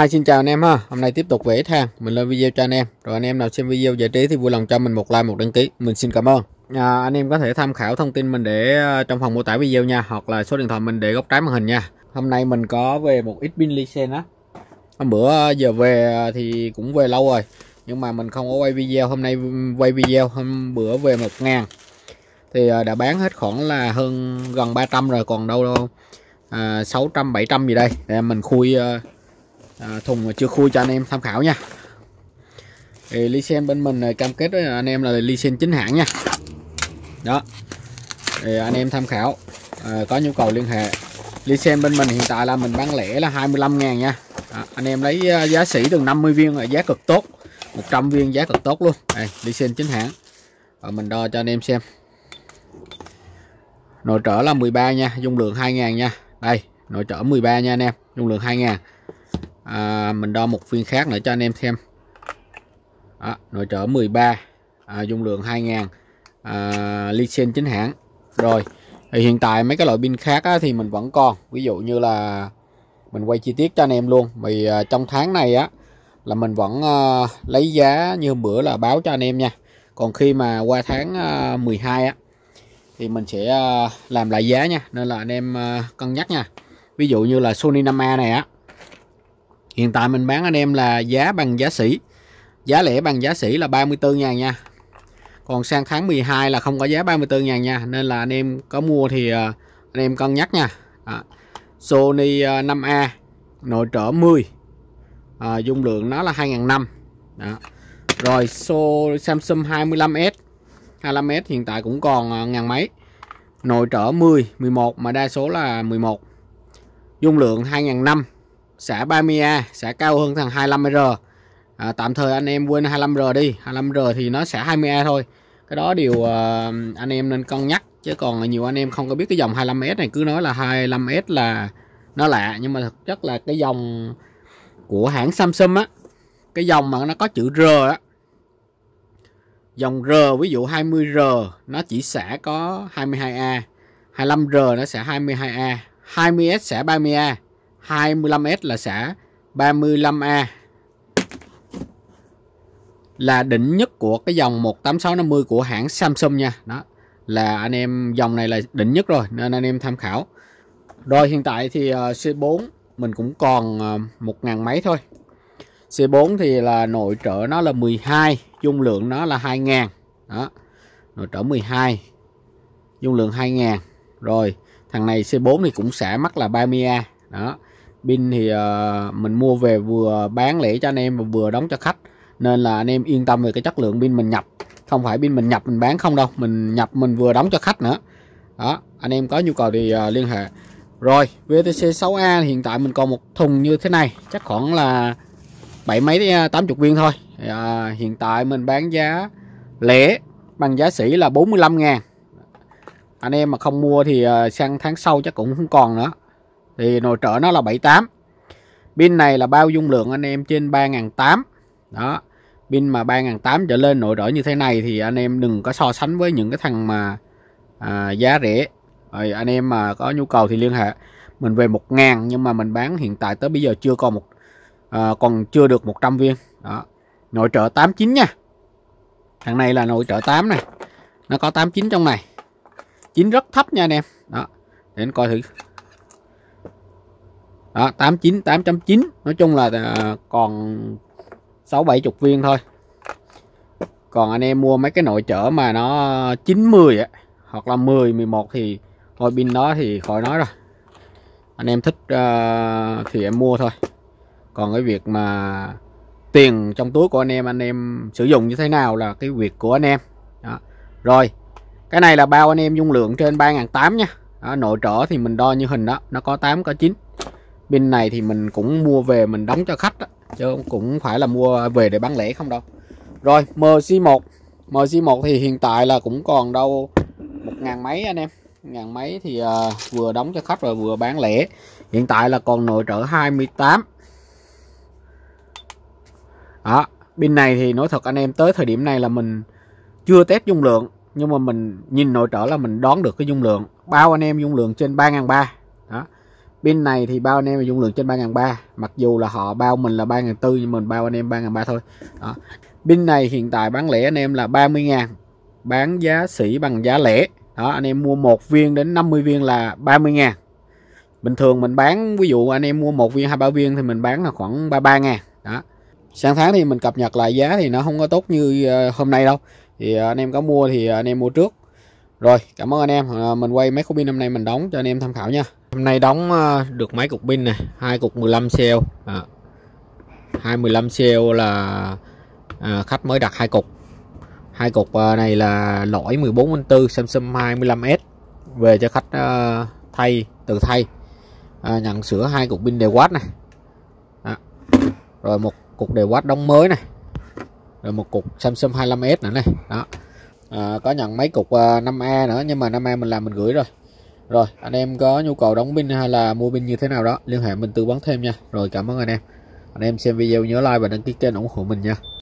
hai xin chào anh em ha Hôm nay tiếp tục vẽ thang Mình lên video cho anh em Rồi anh em nào xem video giải trí thì vui lòng cho mình một like một đăng ký Mình xin cảm ơn à, Anh em có thể tham khảo thông tin mình để ờ, trong phần mô tả video nha Hoặc là số điện thoại mình để góc trái màn hình nha Hôm nay mình có về một ít pin lithium á Hôm bữa ờ, giờ về ờ, thì cũng về lâu rồi Nhưng mà mình không có quay video Hôm nay ừ, quay video hôm bữa về một ngàn Thì đã bán hết khoảng là hơn gần 300 rồi Còn đâu đâu à, 600 700 gì đây để Mình khui à, thùng chưa khui cho anh em tham khảo nha thì ly sen bên mình à, cam kết với anh em là ly sen chính hãng nha đó thì anh em tham khảo à, có nhu cầu liên hệ ly sen bên mình hiện tại là mình bán lẻ là 25 ngàn nha đó, anh em lấy à, giá sỉ từ 50 viên là giá cực tốt 100 viên giá cực tốt luôn đây ly sen chính hãng và mình đo cho anh em xem nội trở là 13 nha dung lượng 2 ngàn nha đây nội trở 13 nha anh em dung lượng 2 ngàn à, mình đo một viên khác nữa cho anh em xem à, nội trợ 13 à, dung lượng 2000 à, licen chính hãng rồi thì hiện tại mấy cái loại pin khác á, thì mình vẫn còn ví dụ như là mình quay chi tiết cho anh em luôn vì à, trong tháng này á là mình vẫn à, lấy giá như hôm bữa là báo cho anh em nha còn khi mà qua tháng à, 12 á thì mình sẽ à, làm lại giá nha nên là anh em à, cân nhắc nha ví dụ như là Sony 5A này á Hiện tại mình bán anh em là giá bằng giá sỉ. Giá lẻ bằng giá sỉ là 34 ngàn nha. Còn sang tháng 12 là không có giá 34 ngàn nha. Nên là anh em có mua thì à, anh em cân nhắc nha. À, Sony 5A nội trở 10. À, dung lượng nó là 2.500. Đó. Rồi so, Samsung 25S 25S hiện tại cũng còn à, ngàn mấy Nội trở 10, 11 mà đa số là 11 Dung lượng 2005 xả 30A sẽ cao hơn thằng 25R à, tạm thời anh em quên 25R đi 25R thì nó sẽ 20A thôi cái đó điều uh, anh em nên cân nhắc chứ còn nhiều anh em không có biết cái dòng 25S này cứ nói là 25S là nó lạ nhưng mà thực chất là cái dòng của hãng Samsung á cái dòng mà nó có chữ R á dòng R ví dụ 20R nó chỉ sẽ có 22A 25R nó sẽ 22A 20S sẽ 30A 25S là xã 35A là đỉnh nhất của cái dòng 18650 của hãng Samsung nha đó là anh em dòng này là đỉnh nhất rồi nên anh em tham khảo rồi hiện tại thì ờ, C4 mình cũng còn 1.000 ờ, mấy thôi C4 thì là nội trợ nó là 12 dung lượng nó là 2.000 đó nội trợ 12 dung lượng 2.000 rồi thằng này C4 thì cũng sẽ mắc là 30A đó pin thì uh, mình mua về vừa bán lẻ cho anh em và vừa đóng cho khách nên là anh em yên tâm về cái chất lượng pin mình nhập không phải pin mình nhập mình bán không đâu mình nhập mình vừa đóng cho khách nữa đó anh em có nhu cầu thì uh, liên hệ rồi VTC 6A hiện tại mình còn một thùng như thế này chắc khoảng là bảy mấy ờ, tám chục viên thôi à, hiện tại mình bán giá lẻ bằng giá sỉ là 45 ngàn anh em mà không mua thì sang tháng sau chắc cũng không còn nữa thì nội trợ nó là 78 pin này là bao dung lượng anh em trên 3008 đó pin mà 3008 trở lên nội trợ như thế này thì anh em đừng có so sánh với những cái thằng mà à, giá rẻ rồi anh em mà có nhu cầu thì liên hệ mình về 1.000 nhưng mà mình bán hiện tại tới bây giờ chưa còn một à, còn chưa được 100 viên đó nội trợ 89 nha thằng này là nội trợ 8 này nó có 89 trong này chín rất thấp nha anh em đó để anh coi thử đó, 89 8.9 Nói chung là à, còn 6 70 viên thôi còn anh em mua mấy cái nội trở mà nó 90 ấy, hoặc là 10 11 thì thôi pin đó thì khỏi nói rồi anh em thích uh, thì em mua thôi còn cái việc mà tiền trong túi của anh em anh em sử dụng như thế nào là cái việc của anh em đó. rồi cái này là bao anh em dung lượng trên 3.800 nha đó, nội trở thì mình đo như hình đó nó có 8 có 9 pin này thì mình cũng mua về mình đóng cho khách đó. chứ cũng phải là mua về để bán lẻ không đâu rồi MC1 MC1 thì hiện tại là cũng còn đâu một ngàn mấy anh em ngàn mấy thì uh, vừa đóng cho khách và vừa bán lẻ hiện tại là còn nội trợ 28 đó pin này thì nói thật anh em tới thời điểm này là mình chưa test dung lượng nhưng mà mình nhìn nội trợ là mình đón được cái dung lượng bao anh em dung lượng trên 3.300 pin này thì bao anh em dung lượng trên 3 ba mặc dù là họ bao mình là 3.400 nhưng mình bao anh em 3 ba thôi đó. pin này hiện tại bán lẻ anh em là 30.000 bán giá sỉ bằng giá lẻ đó anh em mua một viên đến 50 viên là 30.000 bình thường mình bán ví dụ anh em mua một viên hai ba viên thì mình bán là khoảng 33.000 đó sang tháng thì mình cập nhật lại giá thì nó không có tốt như ờ, hôm nay đâu thì ờ, anh em có mua thì ờ, anh em mua trước rồi cảm ơn anh em mình quay mấy khúc pin năm nay mình đóng cho anh em tham khảo nha hôm nay đóng ờ, được mấy cục pin này hai cục 15 CL à, 25 CL là à, khách mới đặt hai cục hai cục ờ, này là lõi 14.4 Samsung 25S về cho khách à, thay tự thay à, nhận sửa hai cục pin đều quát này à, rồi một cục đều quát đóng mới này rồi một cục Samsung 25S nữa này đó à, có nhận mấy cục 5A nữa nhưng mà 5A mình làm mình gửi rồi rồi anh em có nhu cầu đóng pin hay là mua pin như thế nào đó liên hệ mình tư vấn thêm nha rồi cảm ơn anh em anh em xem video nhớ like và đăng ký kênh ủng hộ mình nha